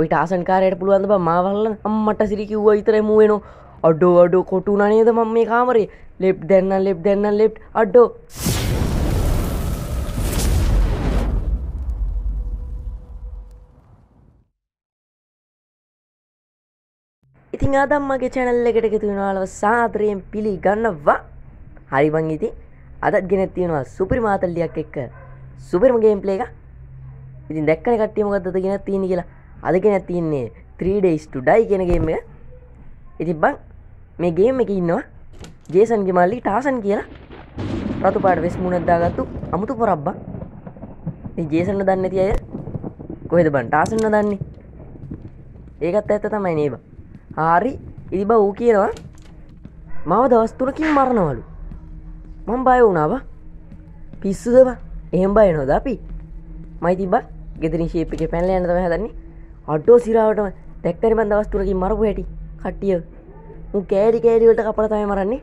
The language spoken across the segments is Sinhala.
ඔයි ටාසන්කාරයට පුළුවන්ද මාවල්ල අම්මට සිරි කිව්ව ඉතර මුවෙන අඩෝ අඩෝ කොටුනා නේද මම මේ කාමරේ ලෙප් දෙන්න ලෙප් දෙන්න ලෙප් අඩෝ ඉතිං ආදම්මගේ චැනල්ල එකට එකතුනාලව සාදරයෙන් පිළි ගන්නවා හරිබං ඉති අදත් ගෙනත් තියෙනවා සුපරි මාතල්ලියක් එක්ක සුපරිමගේම්පලේ එක ඉතින් දැක්කන කට්ටියමගත්ද ගෙන තියෙන කියලා අදගෙන තින්නේ 3ඩේස් ටුඩයි කෙනගේම ඉති බං මේ ගේම එක ඉන්නවා ජේසන්ගේ මල්ලි ටාසන් කියලා රතු පාට වෙස් මුණද්දාගත්තු අමුතු පොරබ්බ ජේසන්න දන්න ති අය කොහෙද බන් ටාසන්න දන්නේ ඒකත් ඇත්ත තමයි නේබ හාරි ඉරිබ වූ කියනවා මව දවස්තුරකින් මරණවලු මං බය වුණාව පිස්සුදව එහෙම් බය නොද අපි මයිතිබ ගෙදරින් ශේපික පැල්ල යනතම හැදන්නේ අඩෝ සිරාවට තැක්තරි බන් දවස්තුරකින් මරපු හැටි කට්ටිය මු කෑරි කෑරිවලට කපලතය මරන්නේ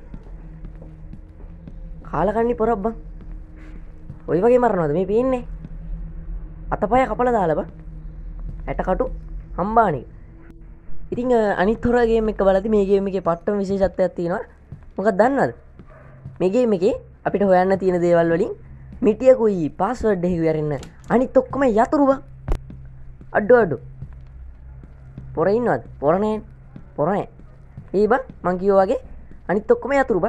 කාලකන්නේ පොරබ්බ ඔය වගේ මරනවද මේ පේන්නේ අතපය කපල දාලබ ඇටකටු හම්බානි ඉතිං අනිත්තුරගේ එක බලති මේගේම එක පට්ටම විශේෂත්වයක් තියෙනවා මොකක් දන්නද මේගේ එක අපිට හොයන්න තියෙන දේවල් වලින් මිටියකුයි පස්සවඩ්ඩෙහි වැරන්න අනිත් ඔක්කම යතුරුවා අඩ්ඩු අඩු පොර ඉන්නවත් පොරණයෙන් පොරණය ඒ බ මංකිෝවාගේ අනිත් ඔක්කොම යතුරු බ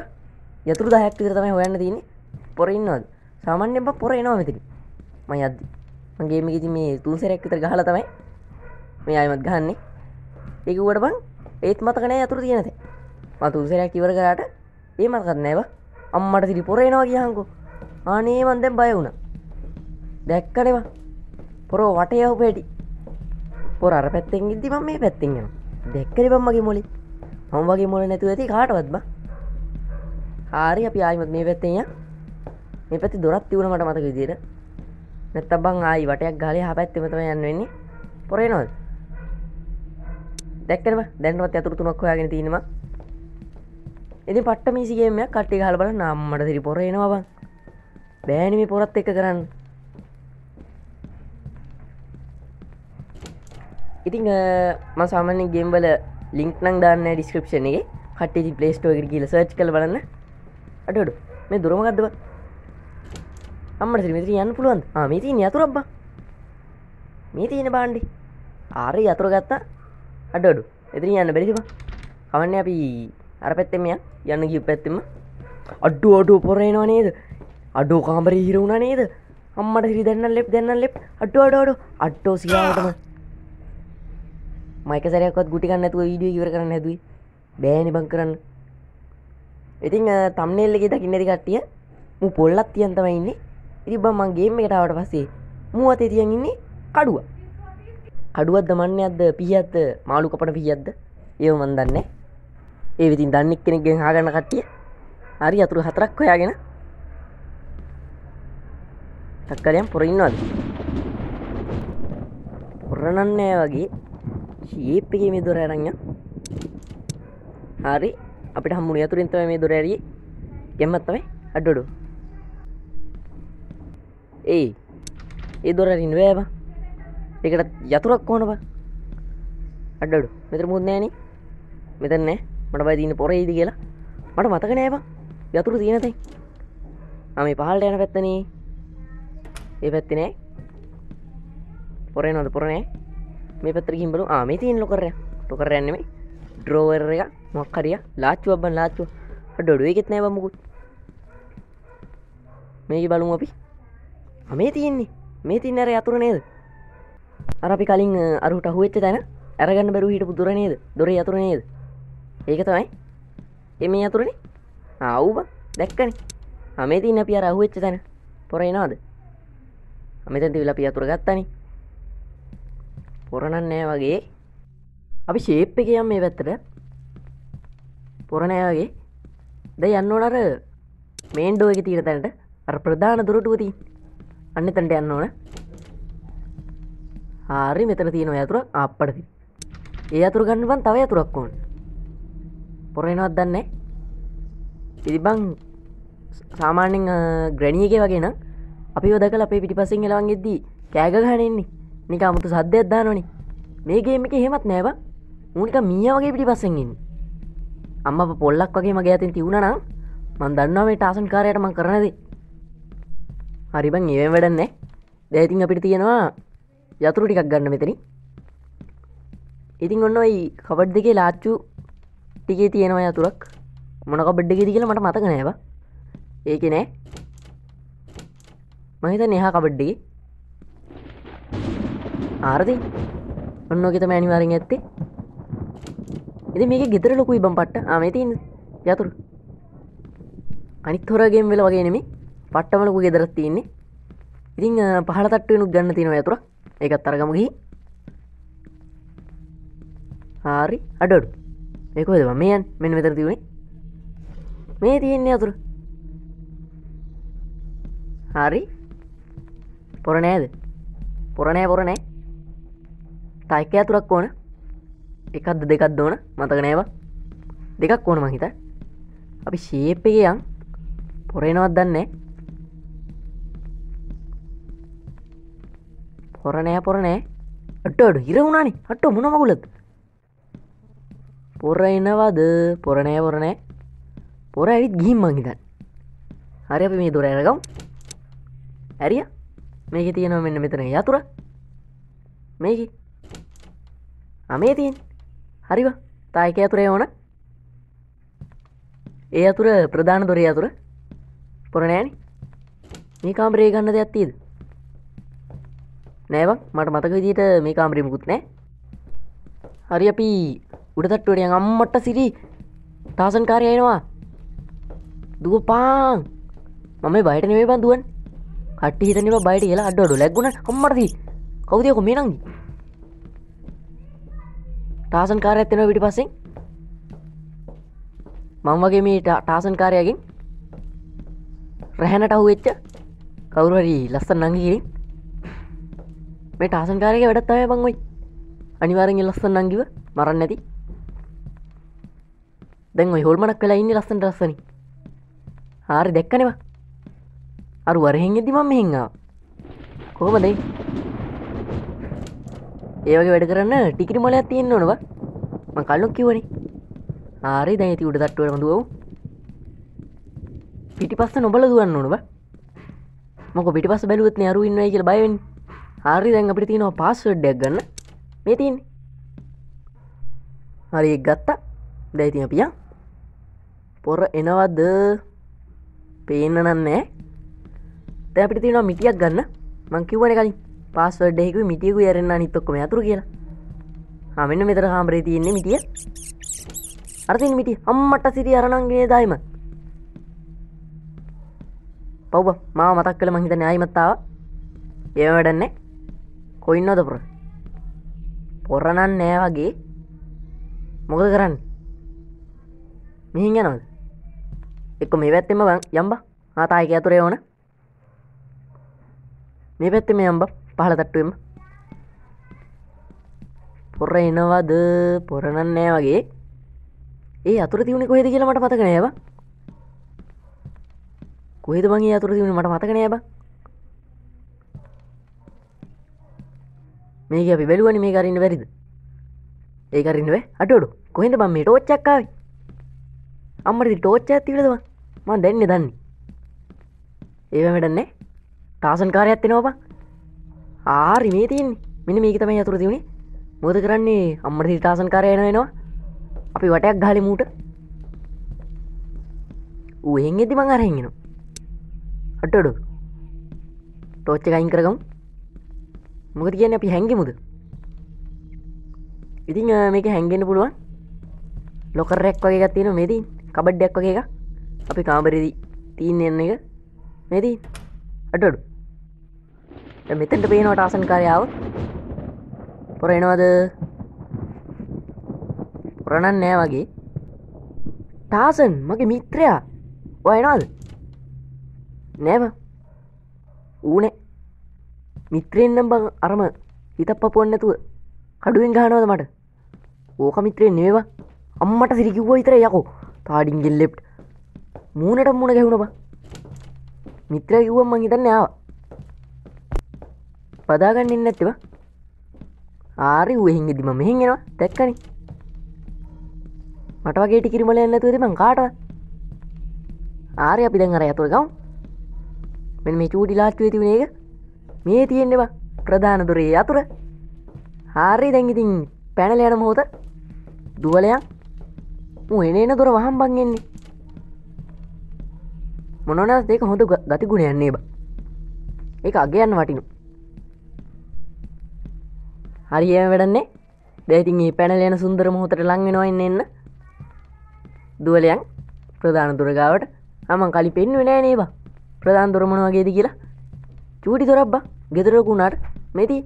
යතුරු දහයක් විතර තමයි හොයන්න තියෙන පොර ඉන්නවද සාමාන්‍ය බ පොර එනවා මෙතිරි ම අද්දි මගේම ගිති මේ තුන්සරැක් විතර ගහල තමයි මේ අයමත් ගහන්නේ ඒක වට බං ඒත් මතකනෑ යතුරු තියෙනද මතුන්සරැක් ඉවර කරාට ඒ මතකත් නෑව අම්මට සිරි පොර එනවා කියහංකෝ ආනේ මන්දැම් බය වුණ දැක්කනවා පොරෝ වටයහු පෙටි පොර අර පැත්තෙන් ඉදදිම මේ පැත්තිෙන් යන දෙක්කරි බම්මගේ මොලි හොම වගේ මොල නැතු ඇති කාටවත්ම හාරි අපි ආයිමත් මේ පැත්තෙන් මේ පැති දොරත් තිවුණ මට මතක විදිර නැත්ත බං ආයි වටයක් ගලය හ පැත්තිමතම යන්න වෙන්නේ පොරේ නොද දැක්කරම දැන්වත් ඇතුර තුනක් හොයාගෙන තියෙනවා එති පට්ට මිසිගේම කට්ටි හල්බල නම්මට දිරි පොරේනවා බං බෑනිමි පොරත් එක කරන්න ඉතිං ම සාමන්‍ය ගේම්බල ලිින්ක් නං දාන්න ඩිස්ක්‍රපෂණයේ කට්ටේ පලේස්ටෝගට කියල සර්ච් කළ බලන්න අටඩු මේ දුරමගත්දව අම්මට සිරිමිත්‍ර යන්න පුළුවන් ආමති යතුර අබ්බා මේ තියෙන බාණ්ඩි ආරය යතුර ගත්තා අඩඩු එතිරි යන්න බැරිසිබ කවන්න අපි අර පැත්තෙම යන්න ගිය පැත්තෙම අඩ්ඩු අඩු පොරේනවා නේද අඩෝ කාමර හිරුුණ නේද අම්මට සිරි දෙන්න ලෙප් දෙන්න ලෙප් අඩ්ඩු අඩෝඩු අට්ටෝ සියාටම මයිකසරයක්ත් ගුටිකන්න ඇතුව විඩිය ඉවර කරන්න ඇතුයි බෑනි බං කරන්න ඉතින් තම්නෙල්ලෙ දකින්නරි කට්ටිය මු පොල්ලත් තියන්තම ඉන්නේ ඉතිබ මංගේම එකටාවට පස්සේ මුව අතේ තියන් ඉන්නේ කඩුව කඩුවත් දමන්න අද පිහත්ද මාළු කපට පිහත්ද ඒව මන් දන්නේ ඒ විතින් දන්නෙක් කෙනෙක්ගෙන් හාගන්න කට්ටිය හරි අතුරු හතරක් හොයාගෙන තක්කරයම් පොරඉන්නවාද පොරණන්නේ වගේ ශීප් එක මේ දොර අරං හරි අපිට හම්මුණ යතුරින් තම මේ දොර ඇරිය ගැම්මත්තමයි අඩ්ඩොඩු ඒ ඒ දොරරින් වෑබ එකට යතුරක් ඕන බ අඩ්ඩඩු මෙතර මුත් නෑන මෙතන්න මට බයි තින්න පොරයිද කියලා මට මතක නෑබ යතුරු තියනතයි අම පහල්ට යන පැත්තනේ ඒ පැත්තිනෑ පොරේ නොද පොරණෑ මේ පත්‍රකින් බලු ආමේ තියෙන් ලොකරය ලොකරයන්නෙමේ ඩ්‍රෝවර් එක මොක්කරිය ලාච්චුව බන් ලාච්චුව ඩොඩුව එකෙත් නෑ බමුකුත් මේක බලමු අපි අමේ තියෙන්නේ මේ තින්නර අතුර නේද අර අපි කලින් අරුට අහුවෙච්ච තැන ඇරගන්න බැරු හිට පුදුර නේද දොරේ අතුර නේද ඒක තමයි එම අතුරනේ අවුබ දැක්කන අමේ තින්න අපි අර අහුවෙච්ච තැන පොරයි නාද අමතැති විලා අපි අතුර ගත්තනේ පොරණන්නෑ වගේ අපි ශේප් එක යම් මේ පැත්තට පොරණෑ වගේ ද යන්න ඕනර මේන්ඩෝ එක තීර තැනට අර ප්‍රධාන දුරටුවති අන්න තැන්ට යන්න ඕන හාරි මෙතර තියෙන යතුර අපපටති ඒ අතුර ගන්නවන් තව යතුරක් ඕන් පොරෙනවත් දන්නේ ඉතිබං සාමාන්‍යෙන් ග්‍රැණියක වගේන අපි යොදකල අපේ පිටිපසින් එලවන්ගෙද්දී කෑග ගහනෙන්නේ නික අමුතු සද්ධයක් දානනේ මේගේම එක හෙමත් නෑව ඌනික මිය වගේ පිටි පස්සෙන්ගෙන් අම්ම පොල්ලක් වගේ මගේ ඇතින් තිවුණනම් මන් දන්නවා මේ ටාසන් කාරයට මං කරනද හරිබං ඒවෙන් වැඩන්නේ දැයිතින් අපිට තියෙනවා යතුරු ටිකක් ගන්න මෙතනි ඉතින් ඔන්න ඔයි කබඩ් දෙකේ ලාච්චු ටිකේ තියෙනවා යතුරක් මොන කබඩ්ඩ ගෙදි කියලා මට මතක නෑව ඒක නෑ මහිත නහා කබඩ්ඩේ ආරදි ඔන්නෝගෙත මෑනිවාරෙන් ඇත්තේ එති මේක ගෙතර ලොකුයි බම් පට්ට ආමතින් යතුරු අනිත් හොරගෙන් වෙල වගේ නෙමි පට්ටමලකු ගෙදරත් තියන්නේ ඉතිං පහල තට්ටුවනුක් ගන්න තියෙනවා ඇතුර එකත් අරගමගහි හාරි අඩඩු මේකොද මේයන් මෙන වෙතර තිවුණේ මේ තියෙන්නේ අතුර හාරි පොර නෑද පොරණෑ පොරණෑ තායික ඇතුරක් ඕන එකක්ද දෙකක් දෝන මතකනෑවා දෙකක් ඕන මහිත අපි ශේප්පකයන් පොරෙනවත් දන්නේ පොරණෑ පොරණෑ අටට හිර වුණනි හට්ට මොනමකුලත් පොර එනවාද පොරණෑ පොරණෑ පොර ඇවිත් ගිහිම් මංහිතන් හරි අපි මේ දොර ඇරකම් ඇරිය මේක තියෙනවා මෙන්න මෙතන යතුර මේකි අමේ තියෙන් හරිව තායක ඇතුරේ ඕන ඒ අතුර ප්‍රධාන දොරේ අතුර පොරනෑන මේ කාම්රේ ගන්න දෙයක් තිීද නෑවක් මට මතක විදිට මේ කාම්රිමුකුත් නෑ හරි අපි උඩතට්ටුවරියන් අම්මට සිරි තාසන් කාරයනවා දුව පාන් මම බයට නෙවේ බන්දුවන් කට්ටි හිතනවා බයිට කියලා අඩ්ඩඩු ලැක්ගුණ කම්මරදී කවදයක මේ නංගේ ටාසන් කාර ඇත්තෙනවා විඩි පසෙන් මං වගේ මේ ටාසන් කාරයගෙන් රැහැනට අහුවෙච්ච කවුරහරි ලස්සන් නංගිකිරින් මේ ටාසන් කාරයක වැඩත් අය බංවයි අනිවාරෙන් ලස්සන් නංගිව මරන්න ඇති දැන් ඔයි හොල්මනක් කලා ඉන්න ලස්සන් රස්සන හාරි දැක්කනවා අරු වරහෙන් ඇතිමම් මෙහෙංවා කොහොමදයි ඒවගේ වැඩ කරන්න ටිකිරි මොලයක් තියෙන්න්න ඕනවා ම කල්ලොක් කිවනේ ආරේ දැනති උඩ තට්ටුවරම දුවව පිටි පස්ස නොබල දුවන්න ඕනව මොක පිටි පස බැලුවත් අරුවන්න කියල බයෙන් හරි දැන් අපිට තිනවා පස්සඩ්ඩක් ගන්න මෙතින් හරි ගත්තා දැයිතින පියා පොර එනවද පේන්න නන්නෑ තැපිට තිනවා මිටියක් ගන්න මංකිවන කලින් පස්වඩ්ෙක මිටියකු යරන්න නිත්තොක්කම ඇතුර කියලා හමෙන්න්න මෙතර හාමරේ තියෙන්නේ මිටිය අරතින් මිටි අම්මට සිටි අරණන්ගේ දායිම පව්බ මාව මතක් කළ මහිත න්‍යයිමත්තාව ඒවැඩන්නේ කොයින්නොද පුර පොරණන් නෑ වගේ මොකද කරන්න මිහින් යනොද එක්ක මේ පැත්තෙම යම්බ ආතායක ඇතුරේ ඕන මේ පැත්තෙම යම්බා පහල තට්ටුවම පොර එනවද පොරණන්නෑ වගේ ඒ අතුර තිවුණ කොහෙද කියලා මට පතක නෑව කොහෙද මගේ අතුර තිවුණ මට මතක නෑබ මේක අපි බැලුවනි මේ කරන්න වැරිද ඒ කරන්නව අටඩු කොහෙද බම් මේ ටෝච්චක්කාවේ අම්මරදි ටෝච්ච ඇතිකරදවා මන් දැන්න දන්නේ ඒවමටන්නේ තාසන්කාරයක්ත්තිෙනවා බා ආරි මේ තින් මෙන මේක තමයි යතුර තිවුණේ මොද කරන්නේ අම්මට හිතාසන් කරයන වෙනවා අපි වටයක් ගාල මූට ඌහෙන් ඇති මං අරහිගෙන අටඩු ටෝච්ච ගයින් කරගම් මොකද කියන්න අපි හැන්ගෙමුද ඉතින් මේක හැන්ගෙන්න්න පුළුවන් ලොකරරැක් වගේ ගත්තියෙන මේදී කබඩ්ඩක් වගේ එක අපි කාමරදි තිීන්න එන්න එක මෙදී අටඩු මෙතෙන්ට පේනෝ ටාසන් කාරයාව පොරෙනවාද පොරණන් නෑ වගේ ටාසන් මගේ මිත්‍රයා ඔයනවාද නෑව ඌනේ මිත්‍රයෙන්නම් බං අරම හිතක් පපුුවන්නතුව කඩුවෙන් ගහනවද මට ඕක මිත්‍රයෙන් නේවා අම්මට සිරිකිව්ව විතර යකෝ තාඩින්ගෙන් ලෙප් මූනට මුණ ගැහුණබ මිත්‍රය කිව්වම්ම හිතන්න ආවා පදාගන්න ඉන්න ඇතිව ආරි වහිගෙදිම මෙහිගෙනවා දැක්කන මට වගේ ටිකිරිමල ඇන්නතුවදම කාටව ආරය අපි දැන් අර ඇතුර ගවම් මෙ මේ චූඩි ලාට්ටුව තිබුණේක මේ තියෙන්නවා ප්‍රධාන දුරේ අතුර හාරි දැංගිතින් පැනල යන මහෝත දුවලයක් එනේන දොර වහම් බංගෙන්නේ මොනනස් දෙක හොඳ ගතිගුණ යන්නේ බ එක අගයන්න වටිනු හරිය වැඩන්නේ දැතින් ඒ පැනලයන සුන්දර මොහොතට ලංවෙනවෙන්න එන්න දුවලයන් ප්‍රධාන දුරගාවට හමන් කලි පෙන්ව නෑ නේවා ප්‍රධාන දුරමණ වගේද කියලා චූටි තොරබ්බ ගෙදරකුුණට මෙති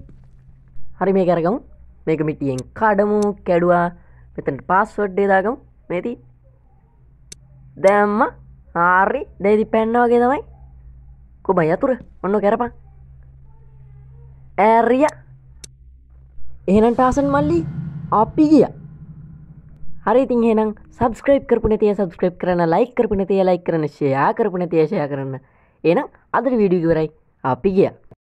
හරි මේ කරගමු මේක මිටියෙන් කඩමු කැඩවා මෙතට පස්සොඩ්ඩේ දාකම් මෙති දැම්ම ආරි දැති පැන්නවගේ තමයි කොබ යතුර ඔන්න කැරපා ඇරියා එහෙනම් ටාසන් මල්ලි අපි ගිය හරි ඉතින් එහෙනම් සබස්ක්‍රයිප් කරපන තිය සබස්ක්‍රප් කරන ලයි කරපන තිය ලයි කරන ශයා කරපන තියශය කරන්න එනම් අදර වීඩියගවරයි අපි ගියා